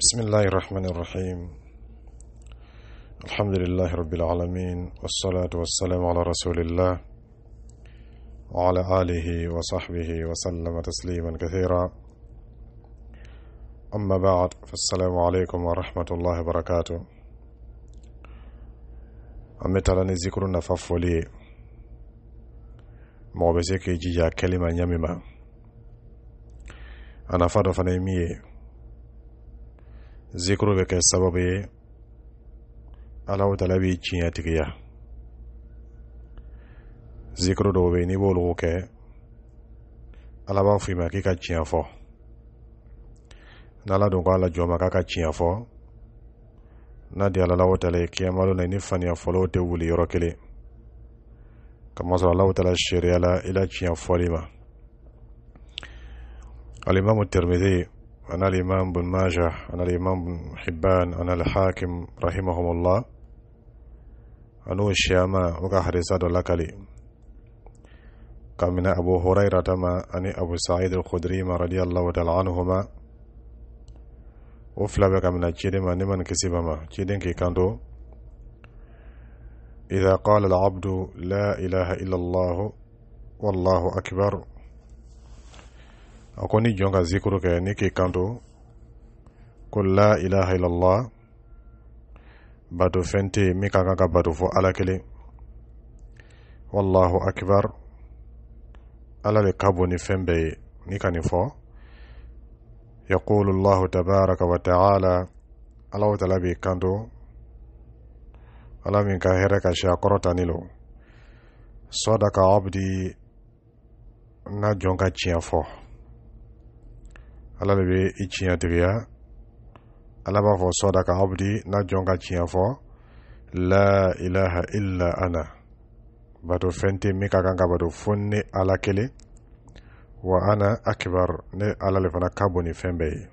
بسم الله الرحمن الرحيم الحمد لله رب العالمين والصلاة والسلام على رسول الله وعلى آله وصحبه وسلم تسليما كثيرا أما بعد فالسلام عليكم ورحمة الله وبركاته أما تلاني nafa folie mɔgɔ bɛ se k'i كلمة kelima أنا a nafa zikiro bɛ kɛ sababu ye alahu taala b'i tiɲɛ tigiya zikiro dɔw bɛ yen n'i b'olu kɛ ala b'a f'i ma k'i ka tiɲɛ fɔ n'ala dun ko ala jɔn ma k'a ka tiɲɛ fɔ n'a di alahu taala ye kiyama don na ni faniya fɔlɔw tɛ wuli yɔrɔ kelen kamasɔrɔ alahu taala sariya la i la tiɲɛ fɔli ma alimami tirmidhi أنا الإمام بن ماجه أنا الإمام بن حبان أنا الحاكم رحمهم الله أنو الشيامة وكحر سادو لكالي كمنا أبو هريرة ما أني أبو سعيد الخدري ما رضي الله تعالى عنهما وفلا بك من الجيرما نمن كسبما جيدين كي كانتو إذا قال العبد لا إله إلا الله والله أكبر a ko ni jɔn ka zikuru kɛ ni k'i kanto ko la ilaha illallah bato fɛn tɛ mi min ka kan ka bato fɔ ala kelen wallahu akbar ala le ka bon ni fɛn bɛɛ ye ni ka nin fɔ yaqulu llahu tabaraka wa taala ala wa taala b'i kanto ala min ka hɛrɛ ka siya kɔrɔtani lo sadaka abdi na jɔn ka tiɲɛ fɔ ala de bɛ i tiɲɛtigiya ala b'a fɔ sɔdaka abdi n'a jɔn ka tiɲɛ fɔ la ilaha illa ana bato fɛn tɛ min ka kan ka bato fo ni ala kelen wa ana akibar ne ala le fana ka bon ni fɛn bɛɛ ye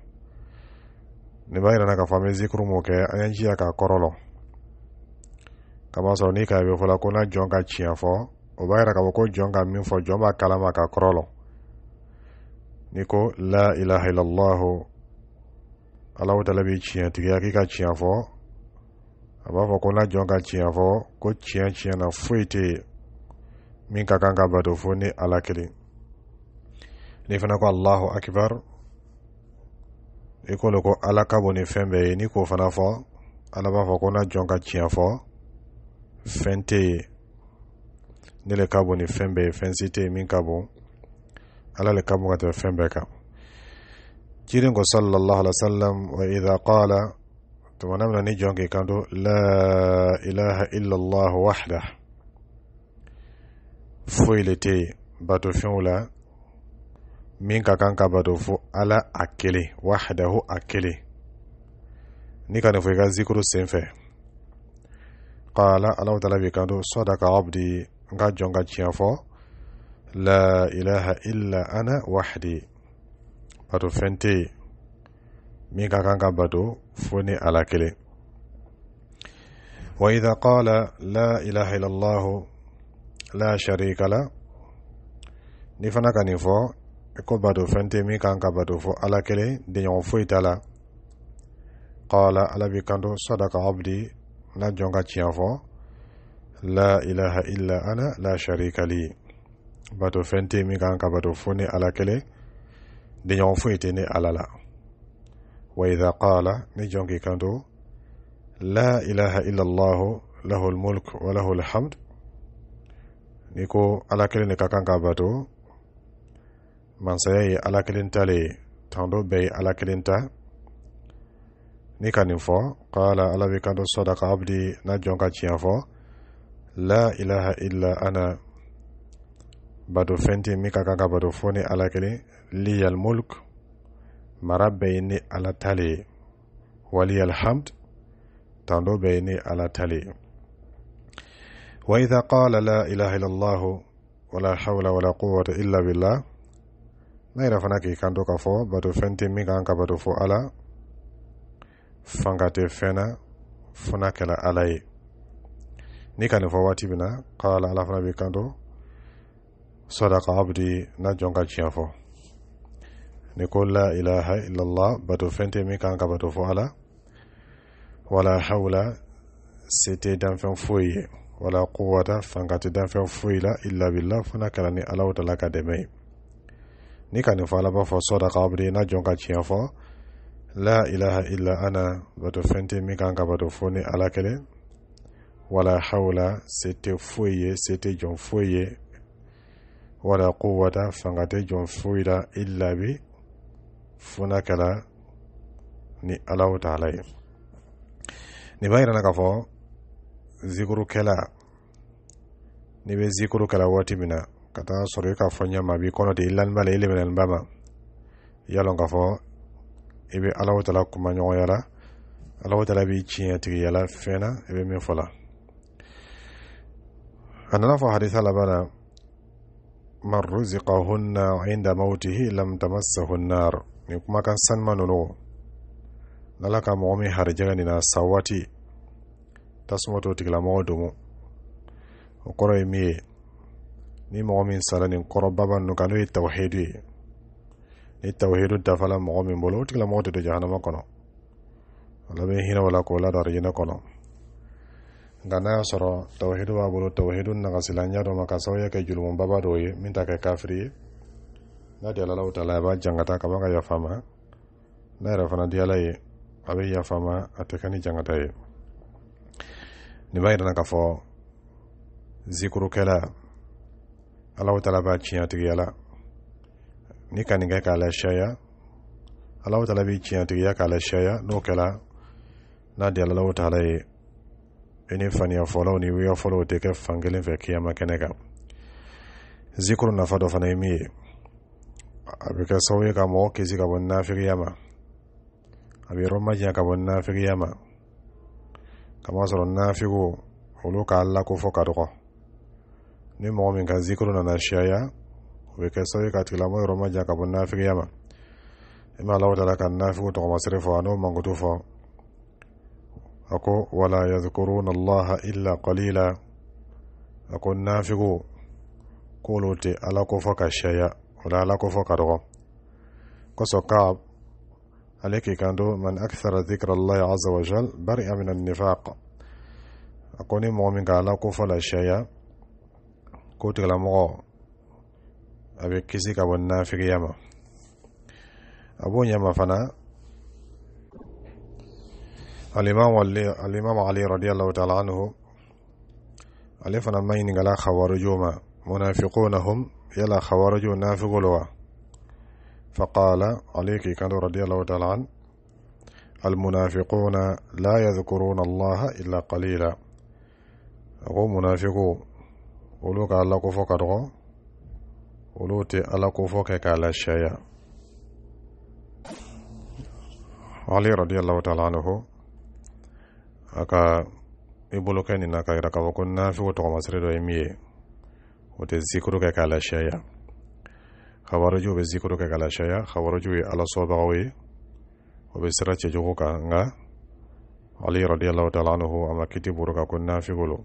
nin b'a yira k'a fɔ an bɛ zikuru mun kɛ an y'an jiya k'a kɔrɔlɔ kamasɔrɔ n'i ka bɛ fɔla ko na jɔn ka tiɲɛ fɔ o b'a yira k'a fɔ ko jɔn ka min fɔ jɔn b'a kalama k'a kɔrɔlɔ ni ko la ilaha illallahu ala tala bi tiɲɛtigiya k'i ka tiɲɛ fɔ a b'a fɔ ko na jɔn ka tiɲɛ fɔ ko tiɲɛ tiɲɛ na foyi tɛ yen min ka kan ka bato fo ni ala kelen n'i fana ko allahu akibar i ko le ko ala ka bon ni fɛn bɛɛ ye ni k'o fana fɔ ala b'a fɔ ko na jɔn ka tiɲɛ fɔ fɛn tɛ yen ne le ka bon ni fɛn bɛɛ ye fɛn si tɛ yen min ka bon ala le ka bon ka tɛmɛ fɛn bɛɛ kan ciden ko sallallahu alaihi wasallam wa idha qala tumana min na ni jɔn k'i kanto la ilaha illa allah wahda foyi le tɛ bato fɛnw la min ka kan ka bato fo ala a kelen wahdahu a kelen ni ka nin fɔ i ka zikuru sen fɛ qala alahu taala b'i kanto sadaka abdi n ka jɔn ka tiɲɛ fɔ لا إله إلا أنا وحدي بدو فنتي مين كان بدو فني على كلي وإذا قال لا إله إلا الله لا شريك له نفنا كان يفو يكون بدو فنتي مين كان بدو فو على كلي دينو فويت على قال على بكندو صدق عبدي لا جونغا تيافو لا إله إلا أنا لا شريك لي bato fɛn tɛ min kan ka bato fo ni ala kelen denɲɔgɔn foyi tɛ ni ala la wa idha qala ni jɔn k'i kanto la ilaha illa allah lahu almulk wa lahu alhamd ni ko ala kelen ne ka kan ka bato mansaya ye ala kelen tale ye tando bɛɛ ye ala kelen ta ni ka nin fɔ qala ala b'i kanto sadaka abdi na jɔn ka tiɲɛ fɔ la ilaha illa ana bato fenti min ka kan ka bato fo ni ala kelen liyal mulk mara bɛɛ ye ni ala ta le ye waliyal hamd tando bɛɛ ye ni ala ta le ye wa idha qala la ilaha illallahu wala hawla wala quwwata illa billah n'a yɛrɛ fana k'i kanto k'a fɔ bato fenti tɛ min kan ka bato fo ala fangate fena fɛn na fo n'a kɛla ala ye ni ka nin fɔ waati min qala ala fana b'i kanto sadaka abdi na jonka tiɲɛ fɔ ni ko la ilaha illallah bato fɛn tɛ min kan ka bato fɔ ala wala hawla se tɛ danfɛn foyi ye wala quwata fanga tɛ danfɛn foyi la illa billah fana kɛra ni alaw tala ka dɛmɛ ye ni ka nin fɔ ala b'a fɔ sadaka abdi na jɔn ka tiɲɛ fɔ la ilaha illa ana bato fɛn tɛ min kan ka bato fɔ ni ala kelen wala hawla se tɛ foyi ye se tɛ jɔn foyi ye wala quwwata fangate tɛ jɔn illa bi funakala ni alahu taala ye nin b'a yirana k'a fɔ zikurukɛla n'i be zikuru kɛla waati min na ka taa sɔrɔ i k'a fɔ ɲɛ ma b'i kɔnɔ de i lani b'a la i lemina nin ba ma i y'a lɔn k'a fɔ i bɛ alahu taala kumaɲɔgɔnya la alahu taala b'i tiɲɛ tigiya la fɛn na i bɛ min fɔ la a nana fɔ hadisa laban na man ruziqahunna inda mautihi lam tamassahu nnar min kuma kan sanma nono n'ala ka mɔgɔ min harijaga nin na sa waati tasuma t'o tigilamɔgɔ domo o kɔrɔ ye min ye ni mɔgɔ min sara nin kɔrɔbaba ninnu kan n'o ye tawhidu ye ni tawhidu dafala mɔgɔ min bolo o tigilamɔgɔ tɛ don jahanama kɔnɔ ala bɛ hinɛ o la k'o ladon arijinɛ kɔnɔ nka n'a y'a sɔrɔ tawhidu b'a bolo tawhidu nagasila ɲɛ dɔ ma ka sababuya kɛ julumubaba dɔw ye min t'a kɛ kafiri ye n'a di ala ta la a b'a jangata ka b'a ka yafa n'a yɛrɛ fana di ala ye a bɛ yafa ma a tɛ kɛ ni jangata ye nin b'a yirana k'a fɔ zikurukɛla alaw ta la b'a tiɲɛtigiya la ni ka nin k'a lasaya alaw ta la b'i tiɲɛtigiya k'a lasaya n'o kɛla n'a di ala ta ala ye i ni faniya fɔlaw ni wiya fɔlɔw tɛ kɛ fan kelen fɛ kiyama kɛnɛ kan zikuru nafa dɔ fana ye min ye a bɛ kɛ sababu ye ka mɔgɔ kisi ka bɔ nafigiya ma a bɛ yɔrɔ majan ka bɔ nafigiya ma kamasɔrɔ nafigiw olu k'a lakofɔ ka dɔgɔ ni mɔgɔ min ka zikuru nana siyaya o bɛ kɛ sababu ye ka tigilamɔgɔ yɔrɔ majan ka bɔ nafigiya ma i ma alaw taara ka nafigiw tɔgɔmasɛrɛ fɔ a n'o mankutu fɔ أكو ولا يذكرون الله إلا قليلا أكو النافق تي ألا كفك الشيء ولا ألا كفك رغم قصو كعب عليك كاندو من أكثر ذكر الله عز وجل برئ من النفاق نمو مؤمن ألا كفل الشيء كوتي لمغو أبي كيسي كابو النافق يما أبو يما فنا الإمام, علي الإمام علي رضي الله تعالى عنه ألفنا مين غلا خوارجو ما منافقونهم يلا خوارجو نافقوا فقال عليك كان رضي الله تعالى عن المنافقون لا يذكرون الله إلا قليلا هو منافقو ولو قال لك كفوك ولو ولوتي على كفوك على الشيء علي رضي الله تعالى عنه E a ka i bolo kɛ nin na ka yira k'a fɔ ko nafiko tɔgɔmasere dɔ ye min ye o tɛ zikuru kɛ k'a lasɛya hawarijuw bɛ zikuru kɛ k'a lasɛya hawarijuw ye ala sɔbagaw ye o bɛ sira cɛcogo kan nka ali radiyallahu ta'ala anhu a ma kiti buru kan ko nafiko lo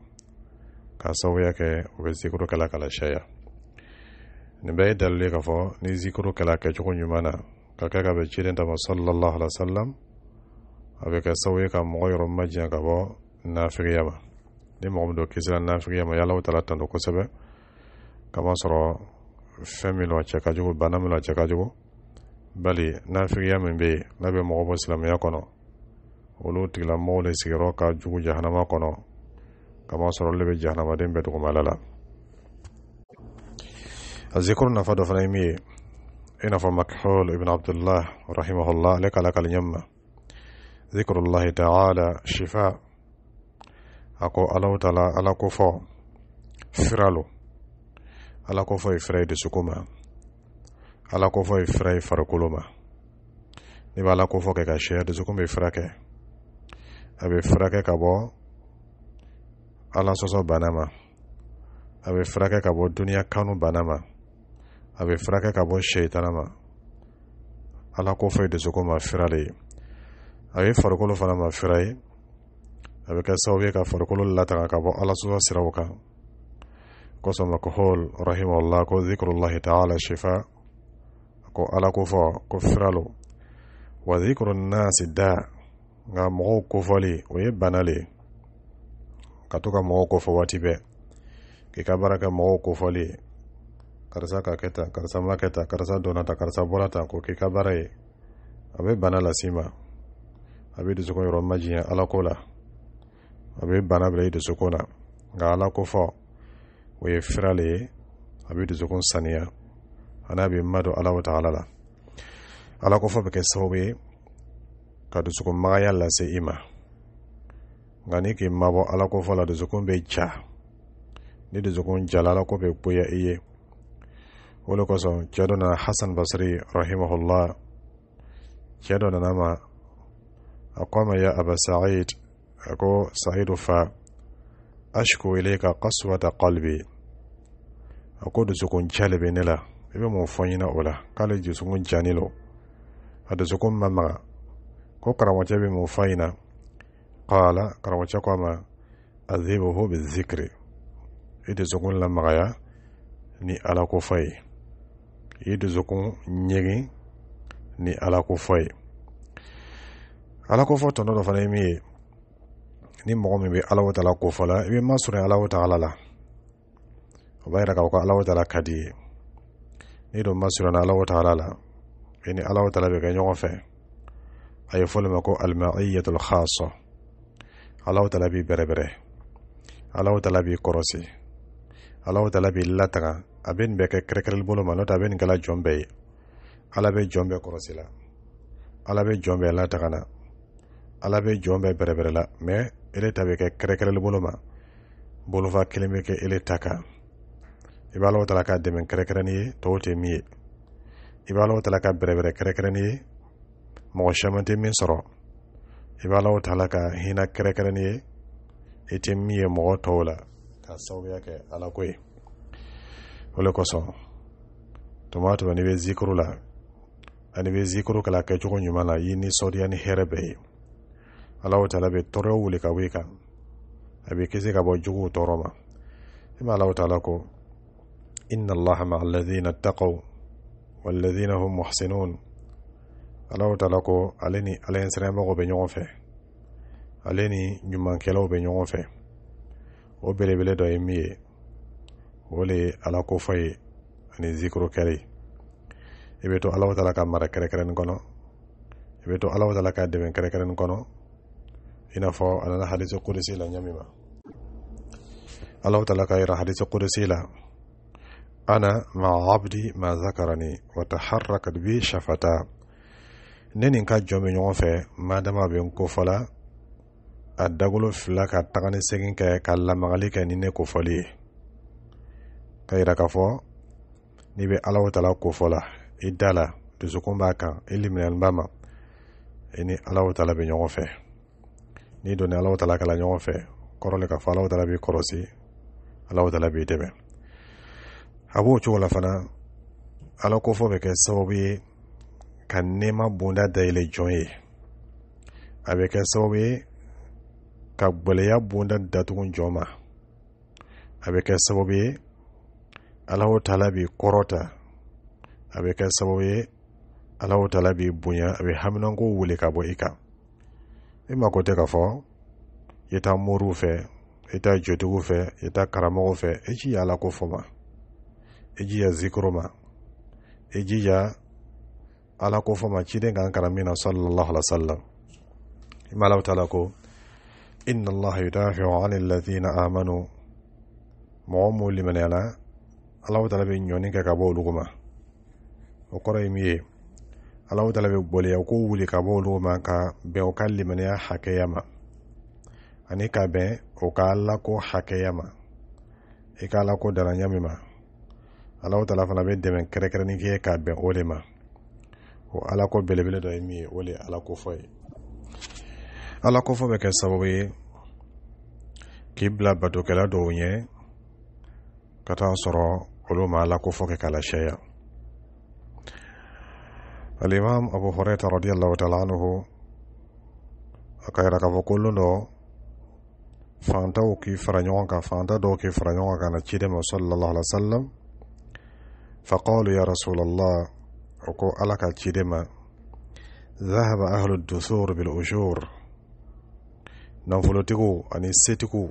k'a sababuya kɛ o bɛ zikuru kɛla k'a lasɛya nin bɛɛ ye dalilu ye k'a fɔ ni zikuru kɛla kɛcogo ɲuman na ka kɛ ka bɛn ciden ta ma sallallahu alaihi wasallam a bɛ kɛ sababu ye ka mɔgɔ yɔrɔ ma jɛn ka bɔ nafigiya ma ni mɔgɔ min don kisira nafigiya ma yalaw taala tanto kosɛbɛ kamasɔrɔ fɛn min a cɛ ka jugu bana min a cɛ ka jugu bali nafigiya min bɛ yen n'a bɛ mɔgɔ bɔ silamɛya kɔnɔ olu tigilamɔgɔw de sigiyɔrɔ ka jugu jahanama kɔnɔ kamasɔrɔ olu de bɛ jahanamaden bɛɛ dugumala la a zikuru nafa dɔ fana ye min ye i n'a fɔ makhul ibn abdullah rahimahullah ale k'ala kali ɲɛ ma dhikrullahi ta'ala shifa ako alaw tala ala ko fo firalo ala ko fo ifray e dusukuma ala ko fo ifray e farakuluma ni b'a ala ko fo kɛ ka sɛ dusukun bɛ e furakɛ a bɛ furakɛ ka bɔ ala sɔsɔ bana ma a bɛ furakɛ ka bɔ duniya kanu bana ma a bɛ furakɛ ka bɔ sɛitana ma ala ko fɔ i dusukun ma firale ye a ye farikolo fana ma fira ye a bɛ kɛ sababu ye ka farikolo lataga ka bɔ ala sɔsɔ siraw kan kosɔn makohol rahimahullah ko zikrullahi taala shifa ko ala ko fɔ ko firalo wa zikru nasi da nka mɔgɔw kofɔli o ye bana le ka to ka mɔgɔw kofɔ waati bɛɛ k'i ka baara kɛ mɔgɔw kofɔli ye karisa ka kɛ tan karisa ma kɛ tan karisa donna tan karisa bɔra tan k'o k'i ka baara ye a bɛ bana las'i ma a bɛ dusukun yɔrɔ majanya ala ko la a bɛ bana bila i dusukun na nka ala ko fɔ o ye fira le ye a bɛ dusukun saniya a n'a bɛ madon ala wa taala la ala ko fɔ bɛ kɛ sababu ye ka dusukun magaya lase i ma nka ni k'i mabɔ ala ko fɔ la dusukun bɛ ja ni dusukun jala ala ko bɛ bonya i ye o de kosɔn cɛ dɔ nana hasan basiri rahimahullah cɛ dɔ nana ma أقام يا أبا سعيد أقو سعيد فا أشكو إليك قسوة قلبي أقول دسكون جالبي نلا إبا موفينا أولا قال جسكون جانيلو هذا سكون مما كو كرامة بي قال كرامة قام أذيبه بالذكر إذا سكون لما غيا ni ala ko fayi yadda zukun nyegin ni ala ko fayi ala ko fɔ tɔnɔ dɔ fana ye min ye ni mɔgɔ min bɛ ala wotala kofɔ la i bɛ ma surunya ala wotala la o b'a yira k'a fɔ ko ala wotala ka di ye n'i don ma na ala wotala la i e ni ala wotala bɛ kɛ ɲɔgɔn fɛ a ye fɔ ma ko alimaiyatul khasa ala wotala b'i bɛrɛbɛrɛ ala wotala b'i kɔrɔsi ala wotala b'i lataga a bɛ nin bɛɛ kɛ kɛrɛkɛrɛli bolo ma n'o tɛ a bɛ nin kɛla jɔn bɛɛ ye ala bɛ jɔn bɛɛ kɔrɔsi la ala bɛ jɔn bɛɛ lataga na ala be jɔn bɛɛ bɛrɛbɛrɛ la mɛ ele ta bɛ kɛ kɛrɛkɛrɛli bolo ma bolofa kelen bɛ kɛ ele ta kan i b'a lɔw tala ka dɛmɛ kɛrɛkɛrɛnni ye tɔw tɛ min ye i b'a lɔw tala ka bɛrɛbɛrɛ kɛrɛkɛrɛnni ye mɔgɔ caman tɛ min sɔrɔ i b'a lɔw tala ka hina kɛrɛkɛrɛnni ye i tɛ min ye mɔgɔ tɔw la k'a sababuya kɛ ala ko ye o le kosɔn tuma o tuma n'i be zikuru la ani be zikuru kala kɛcogo ɲuman na i nisɔndiya ni hɛrɛ bɛɛ ye Alahu taala be tɔɔrɔ wuli ka bɔ i kan a bɛ kisi ka bɔ juguw tɔɔrɔ ma i ma Alahu taala ko inna allaha ma'a alladhina taqaw walladhina hum muhsinun Alahu taala ko ale ni ala in siranbagaw bɛ ɲɔgɔn fɛ ale ni ɲumankɛlaw bɛ ɲɔgɔn fɛ o belebele dɔ ye min ye o le ye ala kofɔ ye ani zikiro kɛra i bɛ to Alahu taala ka mara kɛrɛnkɛrɛnnin kɔnɔ i bɛ to Alahu taala ka dɛmɛ kɛrɛnkɛrɛnnin kɔnɔ inafo n'a fɔ qudsi la nyamima Allah taala ka ira hadise qudsi la ana ma abdi ma zakarani wa taharrakat bi shafata ne ka jomi nyon fe madama be ko fala a dagolo fila ka taga segin ka kala magalika ni ne ko fali ka ira k'a fo n'i be Allah taala ko fala idala la dusukun b'a kan i liminɛni b'a taala be nyon fe n'i donna alaw ta kala ɲɔgɔn fɛ kɔrɔ le k'a fɔ alaw ta b'i kɔrɔsi alaw ta b'i dɛmɛ a b'o cogo la fana ala kofɔ bɛ kɛ sababu ye ka nɛɛma bonda dayɛlɛ jɔn ye a bɛ kɛ sababu ye ka gwɛlɛya bonda datugu jɔn ma a bɛ kɛ sababu ye alaw tala b'i kɔrɔta a bɛ kɛ sababu ye alaw tala b'i bonya a bɛ haminanko wele ka bɔ i kan i mako tɛ ka fɔ i ta moriw fɛ i ta jotigiw fɛ i ta karamɔgɔw fɛ i jija ala ko fɔ ma i jija zikiro ma i jija ala ko fɔ ma ciden kan kara min na sallallahu alaihi wasallam ima ala taala ko inna allaha yudafiu ani alladhina amanu mɔgɔ mun limaniyala ala taala bɛ ɲɔni kɛ ka bɔ olu ma o kɔrɔ ye min ye alaw tala be boliya ko wuli ka bɔ olu ma ka bɛn o ka limaniya hakɛya ma ani ka bɛn o ka lako hakɛya ma i ka lako daraɲa min ma alaw tala fana be dɛmɛ kɛrɛnkɛrɛnnin kɛ ka bɛn o de ma o ala ko belebele dɔ ye min ye o le ala kofɔ ye ala kofɔ bɛ kɛ sababu ye k'i bila batokɛla dɔw ɲɛ ka taa sɔrɔ olu ma ala kofɔ kɛ k'a lasɛya الإمام أبو هريرة رضي الله تعالى عنه أكيرك فكل دو فانتا وكي فرنيوانكا فانتا دو كي فرنيوانكا نتشيدم صلى الله عليه وسلم فقالوا يا رسول الله أكو ألك تشيدم ذهب أهل الدثور بالأجور نفلتكو أني ستكو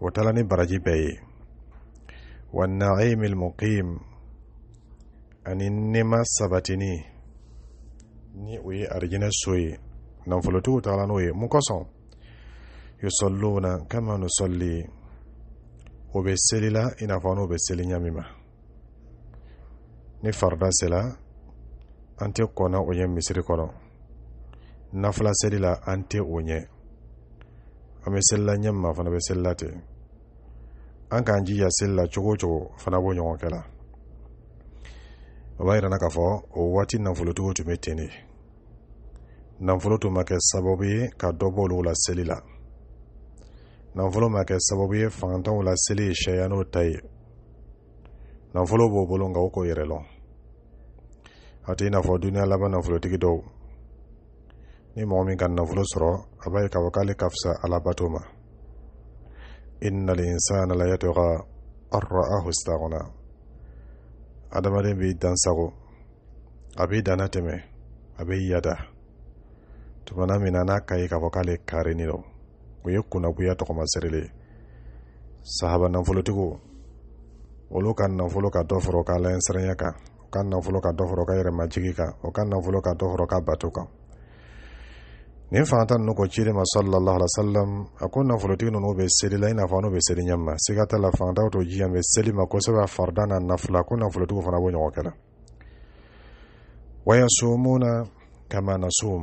وتلني برجي بي والنعيم المقيم ani nema sabatini ni o ye arijinɛ so ye nafolotigiw tagala n'o ye mun kosɔn yusɔlluna kama nusɔlli o bɛ seli la i n'a fɔ n'o bɛ seli ɲami ma ni farida sela an tɛ kɔnna o ɲɛ misiri kɔnɔ nafila seli la an tɛ o ɲɛ an bɛ selila ɲɛ ma fana be selila ten an k'an jija seli la cogo o cogo fana b'o ɲɔgɔn kɛ o b'a yirana k'a fɔ o waati nafolotigiw tun bɛ ten de nafolo tun ma kɛ sababu ye ka dɔ bɔ olu la seli la nafolo ma kɛ sababu ye fantanw la seli ye sariya n'o ta ye nafolo b'o bolo nka o k'o yɛrɛ lɔn a tɛ i n'a fɔ duniya laban nafolotigi dɔw ni mɔgɔ min ka nafolo sɔrɔ a b'a ye k'a fɔ k'ale ka fisa alabato ma inna linsana la yatgha arra'ahu istagna adamaden b'i dansago a b'i dana tɛmɛ a b'i yada tumana min na n'a ka ye k'a fɔ k'ale karini don o ye kunnagoya tɔgɔmasirili sahaba nafolotigiw olu ka nafolo ka dɔ fɔrɔ ka layɛnsiranya kan o ka nafolo ka dɔ fara ka yɛrɛmajigi kan u ka nafolo ka dɔ ka bato kan nin fana ta ninnu ko cire ma sallallahu alaihi wasallam a ko nafolotigi ninnu bɛ seli la i n'a fɔ n'u bɛ seli ɲɛ ma siga t'a la fantanw to jiyan bɛ seli ma kosɛbɛ farida n'a nafila ko nafolotigiw fana b'o ɲɔgɔn kɛra wa yasumuna kama nasum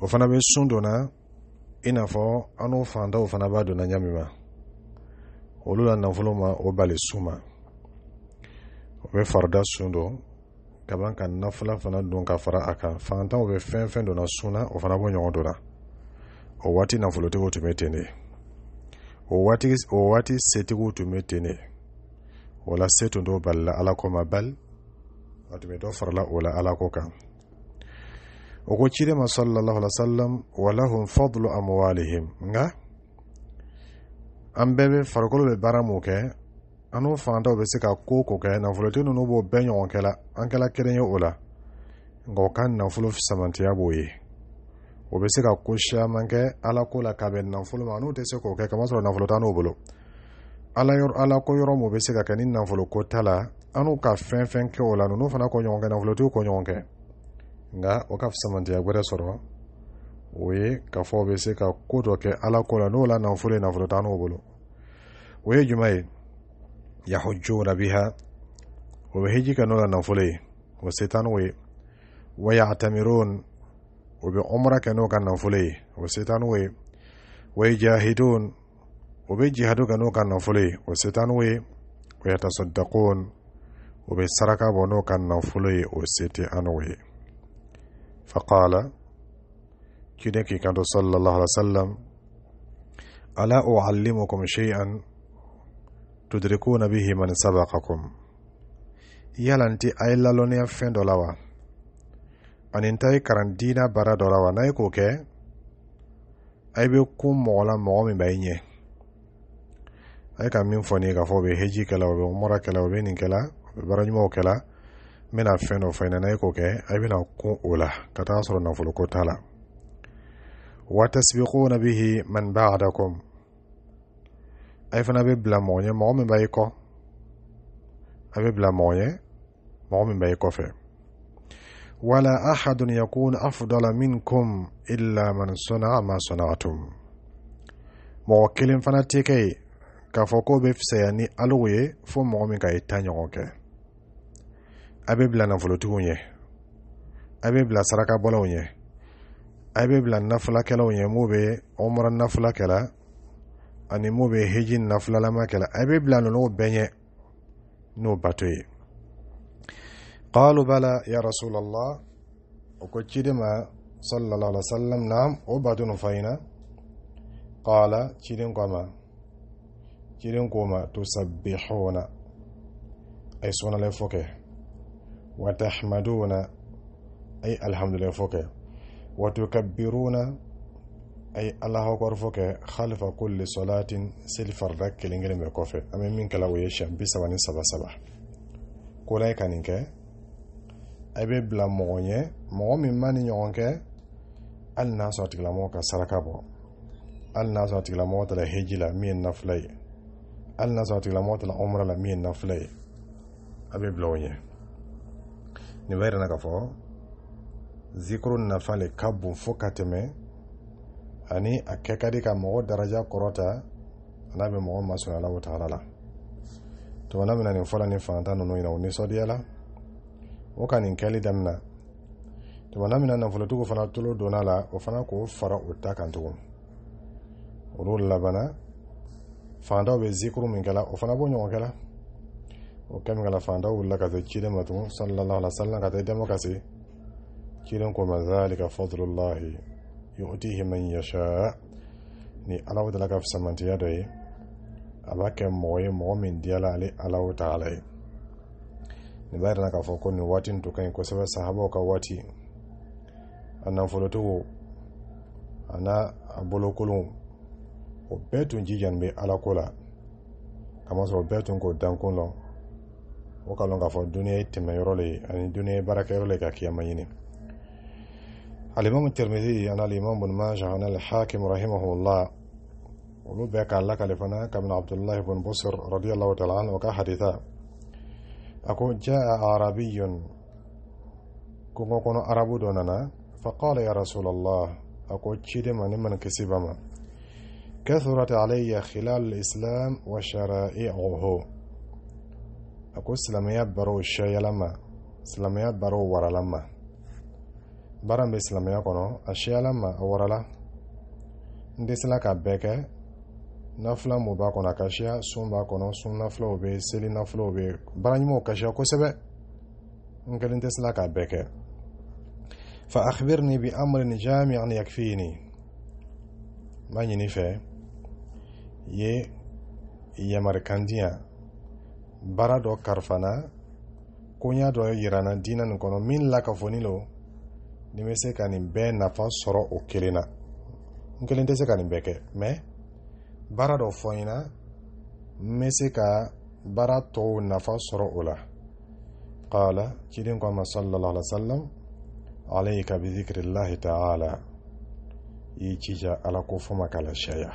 o fana bɛ sun donna i n'a fɔ an n'u fantanw fana b'a donna ɲɛ min ma olu la nafolo ma o bali sun ma o bɛ farida sun don ka ban ka nafula fana don ka fara a kan fantanw bɛ fɛn fɛn donna sun o fana b'o ɲɔgɔn donna o waati nafolotigiw tun bɛ ten de o waati setigiw tun bɛ ten de o la se tun t'o bali la ala ko ma bali a tun bɛ dɔ farala o la ala ko kan o ko cidema sallallahu alaihi wasallam walahum fadlu amwalihim nka an bɛɛ bɛ farikolo bɛ baara mun kɛ an n'o fantanw bɛ se ka ko o ko kɛ nafolotigiw ninnu b'o bɛɛ ɲɔgɔn kɛla an kɛla kelen ye o la nka o ka nafolo samantiya b'o ye o bɛ se ka ko siyaman kɛ ala ko la k'a bɛ nafolo ma n'u tɛ se k'o kɛ sɔrɔ nafolo ta n'o bolo ala yɔrɔ ala ko yɔrɔ min bɛ se ka kɛ ni nafolo ko ta la an n'u ka fɛn fɛn kɛ o la ninnu fana ko ɲɔgɔn kɛ nafolotigiw ko ɲɔgɔn kɛ nga o ka samantiya wɛrɛ sɔrɔ o ye ka fɔ bɛ se ka ko dɔ kɛ ala ko la n'o la nafolo ye nafolo t'an n'o bolo o ye jumɛn ye يحجون بها وبهيجي كانوا ننفلي وستان وي ويعتمرون وبعمرة كانوا كننفلي وستان وي ويجاهدون وبجهدوا كانوا كننفلي وستان وي ويتصدقون وبسرقة بنو كننفلي وسيتان وي فقال كنكي كانت صلى الله عليه وسلم ألا أعلمكم شيئا tudrikuna bihi man sabaqakum yala n ti a ye lalɔnniya fɛn dɔ la wa ani n ye karan diina baara dɔ la wa n'a ye k'o kɛ a ye bɛ kun mɔgɔ la mɔgɔ min b'a ɲɛ a ye ka min fɔ nin ye k'a fɔ o bɛ heji kɛla o bɛ umara kɛla o bɛ nin kɛla o bɛ baara ɲumanw kɛla n bɛna fɛn dɔ fɔ i ɲɛna n'a ye k'o kɛ a bɛna kun o la ka taa sɔrɔ nafoloko t'a la wa tasbiquna bihi man ba'adakum a fana bɛ bila mɔgɔ ɲɛ mɔgɔ min b'a ye kɔ a bɛ bila mɔgɔ ɲɛ mɔgɔ min b'a ye kɔfɛ wala ahadun yakun afdala minkum illa man sana'a ma sana'atum mɔgɔ kelen fana tɛ kɛ ye k'a fɔ k'o bɛ fisaya ni aliw ye fo mɔgɔ min ka ye ta ɲɔgɔn kɛ a bɛ bila nafolotigiw ɲɛ a bɛ bila sarakabɔlaw ɲɛ a bɛ bila nafolakɛlaw ɲɛ m'u bɛ ɔmara nafolakɛla ani mu bɛ heji na filalama kɛla a bɛ bila ninnu bɛɛ ɲɛ n'o bato ye qalu bala ya rasulallah o ko cidi ma sallallahu alaihi wasallam na'am o bato nin fa qala cidin ko ma cidin ko ma tusabbihuna ay sɔnale fo kɛ wa tahmaduna ay alhamdulilahi fo kɛ wa tukabbiruna a ye alahakwarifɔ kɛ halifa kulli salatin seli farida kelen kelen bɛɛ kɔfɛ an bɛ min kɛla o ye siɲɛ bi saba ni saba saba ko n'a ye ka nin kɛ a bɛ bila mɔgɔ ɲɛ mɔgɔ min ma ni ɲɔgɔn kɛ hali n'a sɔrɔ tigilamɔgɔ ka saraka bɔ hali n'a sɔrɔ a tigilamɔgɔ taara heji la min ye nafila ye hali n'a sɔrɔ a tigilamɔgɔ taara ɔmara la min ye nafila ye a bɛ bila o ɲɛ nin b'a yira na k'a fɔ zikuru nafa le ka bon fo ka tɛmɛ ani a kɛ ka di ka mɔgɔ daraja kɔrɔta n'a bɛ mɔgɔ masurunya Alahu taala la tumana min na nin fɔla nin fangata ninnu ɲɛna u la o ka nin kɛli damina tumana min na nafolotigiw fana tulo donna la o fana k'o fara o ta kan tugun olu labana fandaw bɛ zikuru min kɛla o fana b'o ɲɔgɔn kɛla o kɛ min kɛla fandaw wulila ka se ciden ma tugun sallallahu alaihi wasallam ka taa dama ka se ciden ko ma zalika fadlullahi yu'tihi man yasha ni alaw dala ka fisamantiya dɔ ye a b'a kɛ mɔgɔ ye mɔgɔ min diyala ale alaw taala ye nin b'a yirana k'a fɔ ko nin waati nin tun ka ɲi kosɛbɛ sahabaw ka waati a nafolotigiw a n'a a bolokolonw o bɛɛ tun jijan bɛ alako la kamasɔrɔ bɛɛ tun k'o dankun lɔ o ka lɔn k'a fɔ duniya ye tɛmɛyɔrɔ le ye ani duniya ye baarakɛyɔrɔ le ka kiyama ɲini الإمام الترمذي أنا الإمام بن ماجه أنا الحاكم رحمه الله ولو بيك على كلفنا كابن عبد الله بن بصر رضي الله تعالى عنه حديثا أكو جاء عربي كون عربو دوننا فقال يا رسول الله أكو تشيد من من كسبما كثرت علي خلال الإسلام وشرائعه أكو سلميات برو الشيء لما سلميات برو ورا لما baara min bɛ silamɛya kɔnɔ a siyala ma a warala n dɛsɛla ka bɛɛ kɛ nafila mun b'a kɔnɔ a ka siya sun b'a kɔnɔ sun nafilaw bɛ yen seli nafilaw bɛ yen baara ɲumanw ka siya kosɛbɛ n kelen tɛsila k'a bɛɛ kɛ fa akhbirni bi amrin jami'an yakfini n b'a ɲini fɛ ye yamarikandiya baara dɔ karifana koɲa dɔ na diina nin kɔnɔ min lakafonin lo ni bɛ se ka nin bɛɛ nafa sɔrɔ o kelen na n kelen tɛ se ka nin bɛɛ kɛ mɛ baara dɔ fɔ n ɲɛna bɛ se ka baara tɔw nafa sɔrɔ o la qala ciden ko a ma sallallahu alaihi wasallam alayka bi zikrillahi ta'ala i jija ala ko fɔ ma k'a lasɛya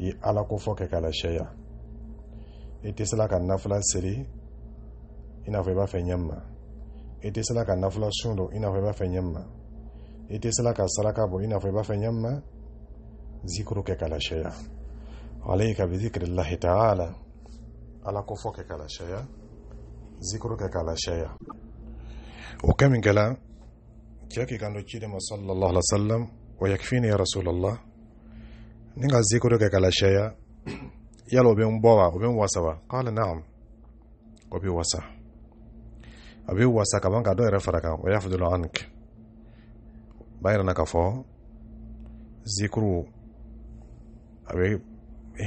i ala ko fɔ kɛ k'a lasɛya i tɛ se la ka nafila seli i n'a fɔ i b'a fɛ ɲɛ ma i tɛ se la ka nafula sun don i n'a fɔ i b'a fɛ ɲɛ ma i tɛ se la ka saraka bɔ i n'a fɔ i b'a fɛ ɲɛ zikuru kɛ ka lahiya alayka bi zikrillahi ta'ala ala ko kɛ ka lahiya zikuru kɛ ka lahiya o kɛ min kɛla cɛ k'i kan don ciden ma sallallahu alaihi wa sallam wa yakfini ya rasulallah ni ka zikuru kɛ ka lahiya yala o bɛ n bɔ wa o n wasa wa na'am o bɛ wasa a bɛ wasa ka ban ka dɔ yɛrɛ fara kan o y'a fudula ank b'a yira na k'a fɔ zikuru a bɛ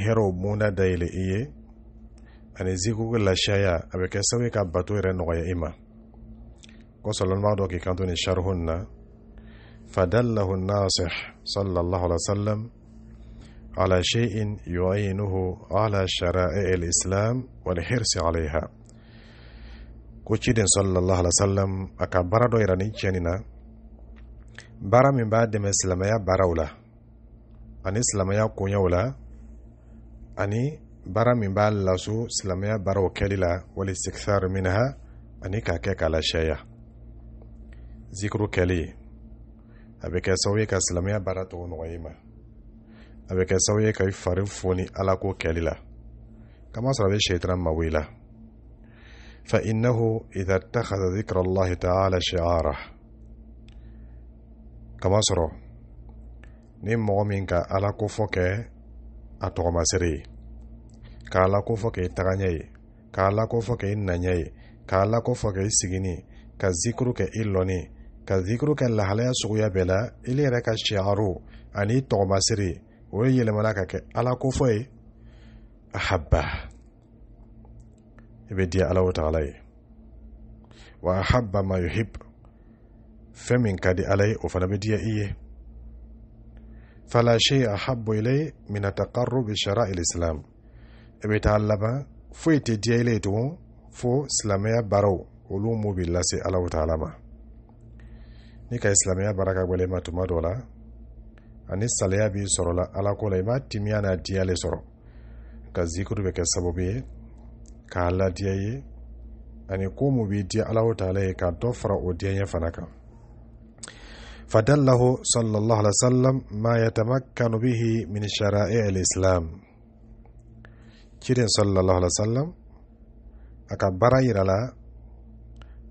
hɛrɛw bonda dayɛlɛ i ye ani zikuru lacaya a bɛ kɛ sababu ka bato yɛrɛ nɔgɔya i ma kosɔn lamɛnbaa dɔ k'i kanto nin sharihu in na فدله الناصح صلى الله عليه وسلم على شيء يعينه على شرائع الإسلام والحرص عليها ko ciden sallallahu alaihi wasallam aka ka baara dɔ yira na bara min b'a de silamɛya baaraw la ani silamɛya ko nyawla ani bara min b'a la laso silamɛya bara o kelila wali siksar minha ani k'a ke kala shaya zikru kɛli abe bɛ sawi ka silamɛya baara tɔgɔ nɔgɔ i ma a bɛ kɛ ka i fari foni ala ko kelila kama sarabe shaytan mawila فإنه إذا اتخذ ذكر الله تعالى شعاره kamasɔrɔ ni mɔgɔ min minka ala kofɔ kɛ a tɔgɔmasere ye ka ala kofɔ kɛ i tagaɲɛ ye ka ala kofɔ kɛ i naɲɛ ka ala kofɔ kɛ i sigini ka zikuru ke i lɔni ka zikuru kɛ lahalaya suguya bela la ili yɛrɛ ka shiaro ani i tɔgɔmasere o ye yɛlɛmana ka kɛ ala kofɔ ye ahaba يبدي الله تعالى وأحب ما يحب فمن كدي علي وفنبدي إيه فلا شيء أحب إليه من التقرب بشرائع الإسلام إبتالبا فويت دي إليه fo silamɛya baaraw olu m'u bi lase alaw taala ma ni ka silamɛya baara ka gwɛlɛ ma tuma dɔ la ani saliya b'i sɔrɔla ala ko la i b'a timiya n'a diya le sɔrɔ nka zikiri bɛ kɛ sababu ye k'a ladiya i ye ani ko mu b'i di alahu taala ye ka dɔ fara o diyaɲɛ fana kan فدله صلى الله عليه وسلم ما يتمكن به من شرائع الإسلام كيرين صلى الله عليه وسلم أكا برا يرالا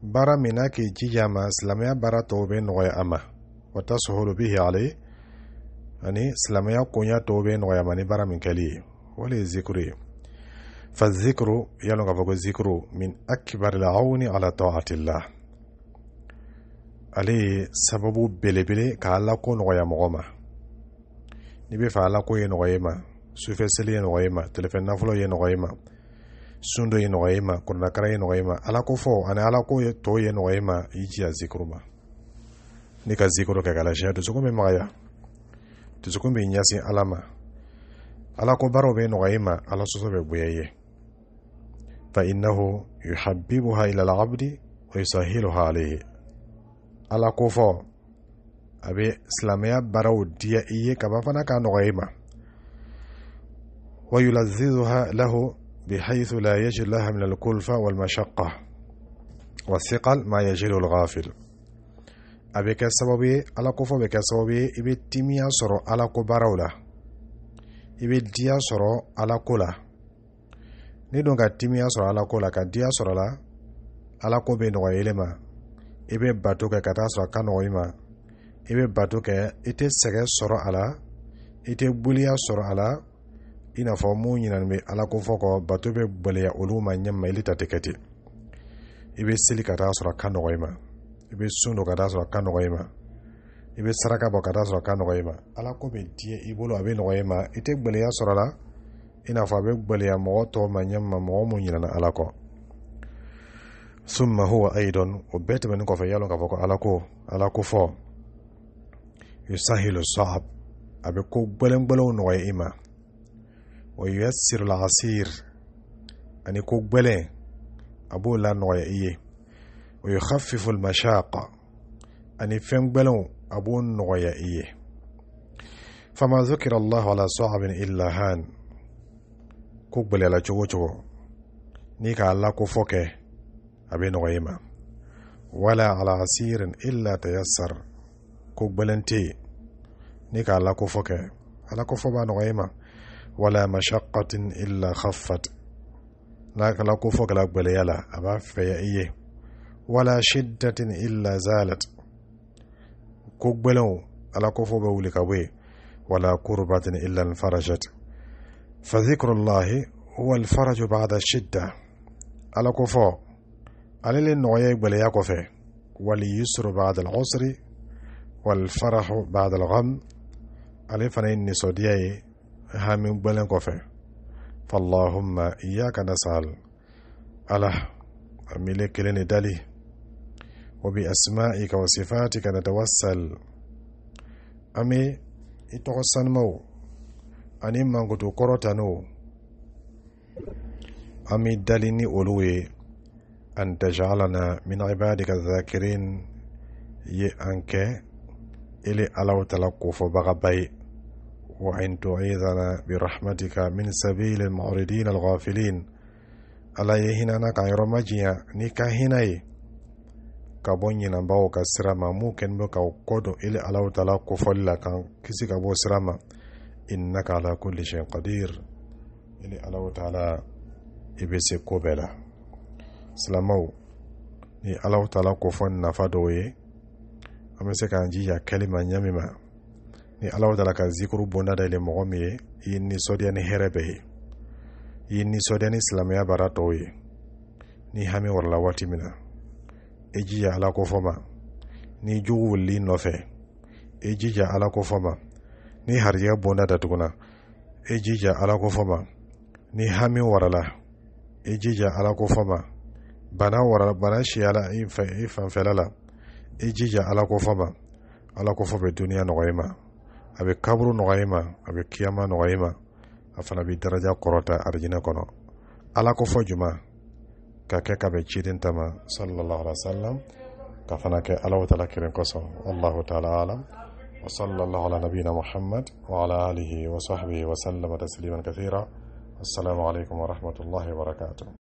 برا مناكي جيجاما سلاميا برا توبين غي أما وتسهل به عليه أني سلاميا كونيا توبين غي أما برا من كليه ولي ذكره fadhikru yalongava kwe zikru min akbari launi ala taatillah ale ye sababu belebele k'a ala ko no ya mogoma n'i be fɛ ala ko ye nɔgɔya su fe sele ye nɔgɔya ma tɛlɛfɛ nafolo ye nɔgɔya ma sun dɔ ye nɔgɔya ma kɔnɔnakara ye nɔgɔya ma ala ko fo ana ala ko to ye nɔgɔya ma i jija zikuru ma ne ka zikuru kɛ so ko me maya to so ko be nyasi alama ala ko baro be no ma ala so so be buyeye فإنه يحببها إلى العبد ويسهلها عليه على كوفا أبي a براو دي إيه diya كان ye ويلذذها له بحيث لا يجد لها من الكلفة والمشقة والثقل ما يجل الغافل أبي كسببي على كوفا بك إبي تيميا سرو على كبراولا إبي ديا سرو على كلا ni don ka timiya sɔrɔ alako la ka diya sɔrɔ la ala bɛ nɔgɔya ele ma i bɛ bato kɛ ka taa sɔrɔ a ka nɔgɔ i ma i bɛ bato kɛ i tɛ sɛgɛ sɔrɔ a la i tɛ boliya sɔrɔ a la i n'a fɔ mun ɲinani bɛ alako fɔ kɔ bato bɛ gbɛlɛya olu ma ɲɛma ili ta tɛ kɛ ten i bɛ seli ka taa sɔrɔ a ka nɔgɔ i ma i bɛ sun don ka taa sɔrɔ a ka nɔgɔ i ma i bɛ saraka bɔ ka taa sɔrɔ a ka nɔgɔ i ma alako ko bɛ diɲɛ i bolo a bɛ nɔgɔ i ma i tɛ gbɛlɛya sɔrɔ a la ina n'a fɔ a bɛ gbaliya mɔgɔ ma ɲɛ ma mɔgɔ mun ɲinana ala kɔ summa huwa aidan o bɛɛ ko fa yalo k'a foko ko ala ko ala ko fɔ yusahilu sahab abe ko ko gbɛlɛngbɛlɛnw nɔgɔya i ma wa yassiru al-asir ani ko gbɛlɛn a la no i ye wa yukhaffifu al-mashaqa ani fem gbɛlɛnw a b'o nɔgɔya i فما ذكر الله على صعب إلا هان ko gɛlɛyala cogo n'i k'a la kɛ a bɛ nɔgɔya i ma wala ala asirin illa tayassar ko gɛlɛn tɛ yen n'i k'a la ko fɔ kɛ ala b'a ma wala mashakatin illa khafat n'a kɛla ko kɛla gɛlɛya la a b'a fɛya i ye wala shiddatin illa zalat ko gɛlɛnw ala ko fɔ bɛ wuli ka bɔ yen wala kurbatin illa farajat فذكر الله هو الفرج بعد الشدة على كفو على النوية يقبل يقفه واليسر بعد العسر والفرح بعد الغم على فنين سوديي هم يقبل يقفه فاللهم إياك نسأل على ملك لن دلي وبأسمائك وصفاتك نتوسل أمي يتوسل مو ani mankutu kɔrɔ tanu an b'i dali ni olu ye an tajalana min ibadika zakirin ye an kɛ ili alaw tala kofɔbagaba ye وإن تعيذنا برحمتك من سبيل المعرضين الغافلين ألا يهنا نكا يرمجيا نكا هناي كابوني نباو كسرما ممكن بكا وكودو إلي ألاو تلا كفل لكا كسي كابو سرما innaka ala kulli shay'in qadir ili alahu taala i bɛ se ko bɛɛ la silamaw ni alahu taala ko fɔ nafa dɔw ye an bɛ se k'an jija kɛli ma ɲɛ ma ni alahu taala ka zikuru bonda dayɛlɛ mɔgɔ min ye i ye nisɔndiya ni hɛrɛ bɛɛ ye i ye nisɔndiya ni silamɛya baara tɔw ye ni hami warala waati min na i jija ala ko fɔ ma ni jugu wulili nɔfɛ i jija ala ko fɔ ma ni harijɛ bonda datuguna i e jija ala ko fama ni hami warala i e jija ala ko fama bana warala bana siyala i fanfɛla la i e jija ala ko fama ala ko fɔ bɛ duniya nɔgɔ i ma a bɛ kaburu nɔgɔ i ma a bɛ kiyama nɔgɔ i ma a fana bɛ daraja kɔrɔta arijinɛ kɔnɔ ala ko fɔ juma ka kɛ ka bɛn ciden tama sallallahu alaihi wasallam ka fana kɛ alaw taala kirin kosɔn wallahu taala alam وصلى الله على نبينا محمد وعلى آله وصحبه وسلم تسليما كثيرا السلام عليكم ورحمة الله وبركاته